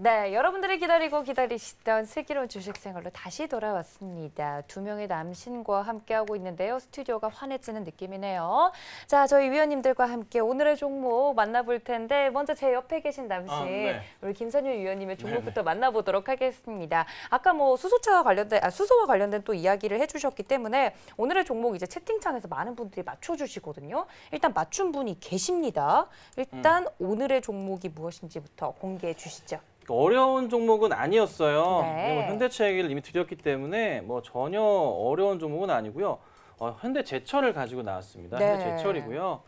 네, 여러분들을 기다리고 기다리시던 슬기로운 주식생활로 다시 돌아왔습니다. 두 명의 남신과 함께하고 있는데요. 스튜디오가 환해지는 느낌이네요. 자, 저희 위원님들과 함께 오늘의 종목 만나볼 텐데 먼저 제 옆에 계신 남신, 아, 네. 우리 김선유 위원님의 네, 종목부터 네. 네네. 만나보도록 하겠습니다. 아까 뭐 수소차와 관련된, 아, 수소와 관련된 또 이야기를 해주셨기 때문에 오늘의 종목 이제 채팅창에서 많은 분들이 맞춰주시거든요. 일단 맞춘 분이 계십니다. 일단 음. 오늘의 종목이 무엇인지부터 공개해 주시죠. 어려운 종목은 아니었어요. 네. 뭐 현대차 얘기를 이미 드렸기 때문에 뭐 전혀 어려운 종목은 아니고요. 어, 현대제철을 가지고 나왔습니다. 네. 현대제철이고요.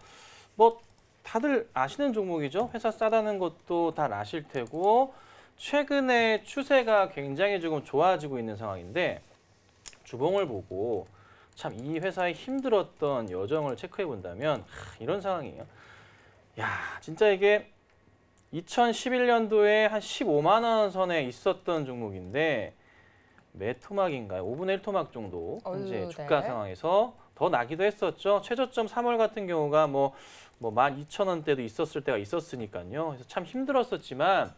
뭐 다들 아시는 종목이죠. 회사 싸다는 것도 다 아실 테고 최근에 추세가 굉장히 조금 좋아지고 있는 상황인데 주봉을 보고 참 이 회사의 힘들었던 여정을 체크해 본다면 이런 상황이에요. 야 진짜 이게 2011년도에 한 15만 원 선에 있었던 종목인데 매 토막인가요? 5분의 1 토막 정도 현재 어 주가 네. 상황에서 더 나기도 했었죠. 최저점 3월 같은 경우가 뭐, 뭐 12,000원대도 있었을 때가 있었으니까요. 그래서 참 힘들었었지만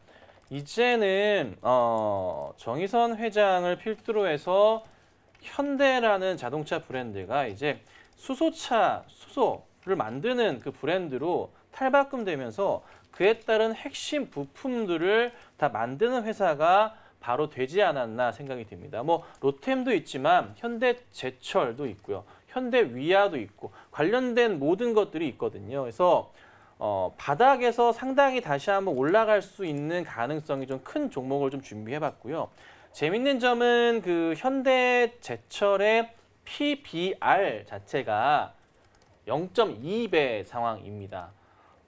이제는 어, 정의선 회장을 필두로 해서 현대라는 자동차 브랜드가 이제 수소차, 수소를 만드는 그 브랜드로 탈바꿈 되면서 그에 따른 핵심 부품들을 다 만드는 회사가 바로 되지 않았나 생각이 듭니다. 뭐 로템도 있지만 현대제철도 있고요. 현대위아도 있고 관련된 모든 것들이 있거든요. 그래서 어, 바닥에서 상당히 다시 한번 올라갈 수 있는 가능성이 좀 큰 종목을 좀 준비해봤고요. 재밌는 점은 그 현대제철의 PBR 자체가 0.2배 상황입니다.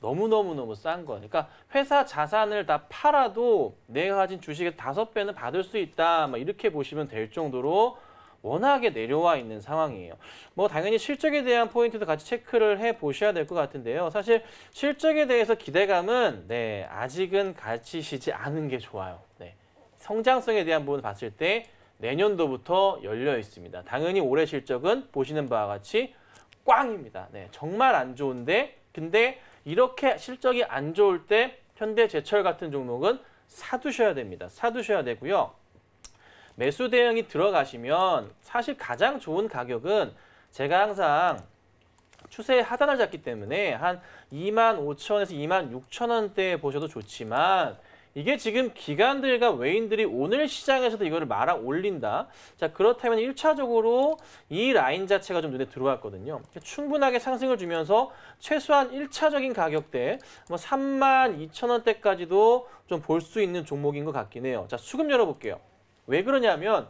너무너무너무 싼 거. 그러니까 회사 자산을 다 팔아도 내가 가진 주식의 다섯 배는 받을 수 있다. 막 이렇게 보시면 될 정도로 워낙에 내려와 있는 상황이에요. 뭐 당연히 실적에 대한 포인트도 같이 체크를 해 보셔야 될 것 같은데요. 사실 실적에 대해서 기대감은 네, 아직은 가치시지 않은 게 좋아요. 네. 성장성에 대한 부분을 봤을 때 내년도부터 열려 있습니다. 당연히 올해 실적은 보시는 바와 같이 꽝입니다. 네, 정말 안 좋은데 근데 이렇게 실적이 안 좋을 때 현대제철 같은 종목은 사두셔야 됩니다. 사두셔야 되고요. 매수 대응이 들어가시면 사실 가장 좋은 가격은 제가 항상 추세의 하단을 잡기 때문에 한2 5 0 0 0원에서2 6 0 0 0 원대에 보셔도 좋지만 이게 지금 기관들과 외인들이 오늘 시장에서도 이거를 말아 올린다. 자 그렇다면 1차적으로 이 라인 자체가 좀 눈에 들어왔거든요. 충분하게 상승을 주면서 최소한 1차적인 가격대 뭐 3만 2천 원대까지도 좀 볼 수 있는 종목인 것 같긴 해요. 자 수급 열어볼게요. 왜 그러냐면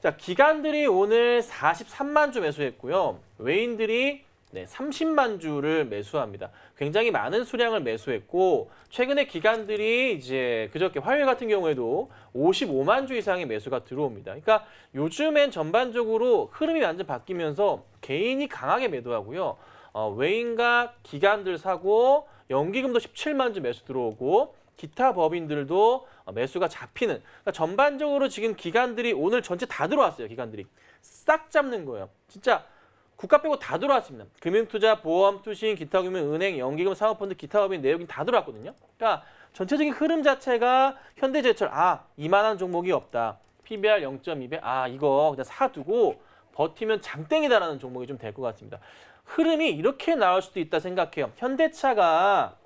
자 기관들이 오늘 43만 주 매수했고요. 외인들이 네, 30만 주를 매수합니다. 굉장히 많은 수량을 매수했고 최근에 기간들이 이제 그저께 화요일 같은 경우에도 55만 주 이상의 매수가 들어옵니다. 그러니까 요즘엔 전반적으로 흐름이 완전 바뀌면서 개인이 강하게 매도하고요. 어, 외인과 기관들 사고 연기금도 17만 주 매수 들어오고 기타 법인들도 매수가 잡히는 그러니까 전반적으로 지금 기관들이 오늘 전체 다 들어왔어요. 기관들이 싹 잡는 거예요. 진짜 국가 빼고 다 들어왔습니다. 금융투자, 보험, 투신, 기타금융, 은행, 연기금, 사모펀드, 기타법인, 내역이다 들어왔거든요. 그러니까 전체적인 흐름 자체가 현대제철 아 이만한 종목이 없다. PBR 0.2배 아 이거 그냥 사두고 버티면 장땡이다라는 종목이 좀 될 것 같습니다. 흐름이 이렇게 나올 수도 있다 생각해요. 현대차가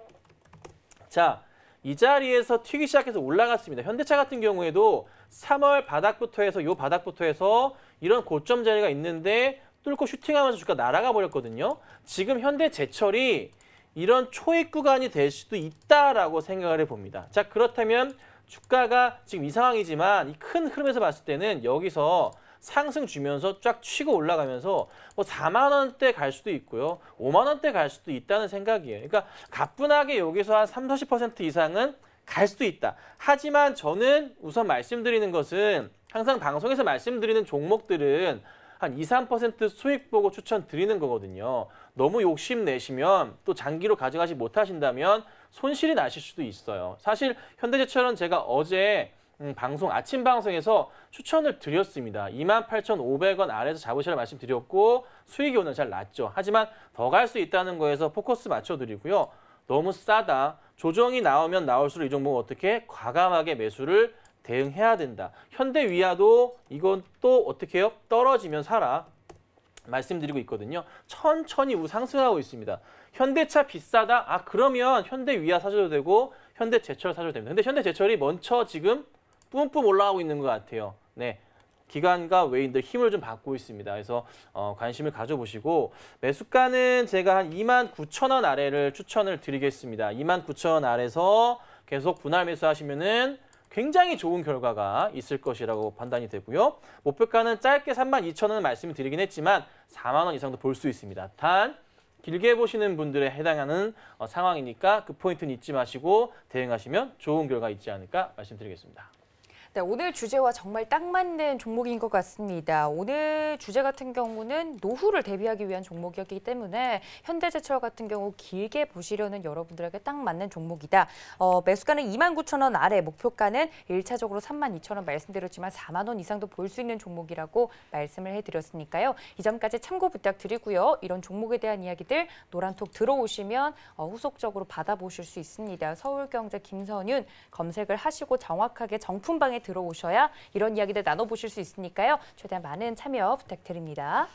자 이 자리에서 튀기 시작해서 올라갔습니다. 현대차 같은 경우에도 3월 바닥부터 해서 요 바닥부터 해서 이런 고점 자리가 있는데 뚫고 슈팅하면서 주가 날아가 버렸거든요. 지금 현대제철이 이런 초입 구간이 될 수도 있다라고 생각을 해봅니다. 자 그렇다면 주가가 지금 이 상황이지만 이큰 흐름에서 봤을 때는 여기서 상승 주면서 쫙 치고 올라가면서 뭐 4만 원대 갈 수도 있고요. 5만 원대 갈 수도 있다는 생각이에요. 그러니까 가뿐하게 여기서 한 3, 40% 이상은 갈 수도 있다. 하지만 저는 우선 말씀드리는 것은 항상 방송에서 말씀드리는 종목들은 한 2, 3% 수익 보고 추천드리는 거거든요. 너무 욕심 내시면 또 장기로 가져가지 못하신다면 손실이 나실 수도 있어요. 사실 현대제철은 제가 어제 음, 방송 아침 방송에서 추천을 드렸습니다. 28,500원 아래에서 잡으시라 말씀드렸고 수익이 오늘 잘 났죠. 하지만 더 갈 수 있다는 거에서 포커스 맞춰드리고요. 너무 싸다. 조정이 나오면 나올수록 이 종목 어떻게 과감하게 매수를 대응해야 된다. 현대위아도 이건 또 어떻게 해요? 떨어지면 살아. 말씀드리고 있거든요. 천천히 우상승하고 있습니다. 현대차 비싸다? 아 그러면 현대위아 사셔도 되고 현대제철 사셔도 됩니다. 근데 현대제철이 먼저 지금 뿜뿜 올라가고 있는 것 같아요. 네. 기관과 외인들 힘을 좀 받고 있습니다. 그래서 어, 관심을 가져보시고 매수가는 제가 한 2만 9천 원 아래를 추천을 드리겠습니다. 2만 9천 원 아래서 계속 분할 매수하시면은 굉장히 좋은 결과가 있을 것이라고 판단이 되고요. 목표가는 짧게 32,000원을 말씀드리긴 했지만 4만 원 이상도 볼 수 있습니다. 단 길게 보시는 분들에 해당하는 어, 상황이니까 그 포인트는 잊지 마시고 대응하시면 좋은 결과 있지 않을까 말씀드리겠습니다. 네, 오늘 주제와 정말 딱 맞는 종목인 것 같습니다. 오늘 주제 같은 경우는 노후를 대비하기 위한 종목이었기 때문에 현대제철 같은 경우 길게 보시려는 여러분들에게 딱 맞는 종목이다. 어, 매수가는 2만 9천 원 아래, 목표가는 1차적으로 3만 2천 원 말씀드렸지만 4만 원 이상도 볼 수 있는 종목이라고 말씀을 해드렸으니까요. 이 점까지 참고 부탁드리고요. 이런 종목에 대한 이야기들 노란톡 들어오시면 어, 후속적으로 받아보실 수 있습니다. 서울경제 김선윤 검색을 하시고 정확하게 정품방에 들어오셔야 이런 이야기들 나눠보실 수 있으니까요. 최대한 많은 참여 부탁드립니다.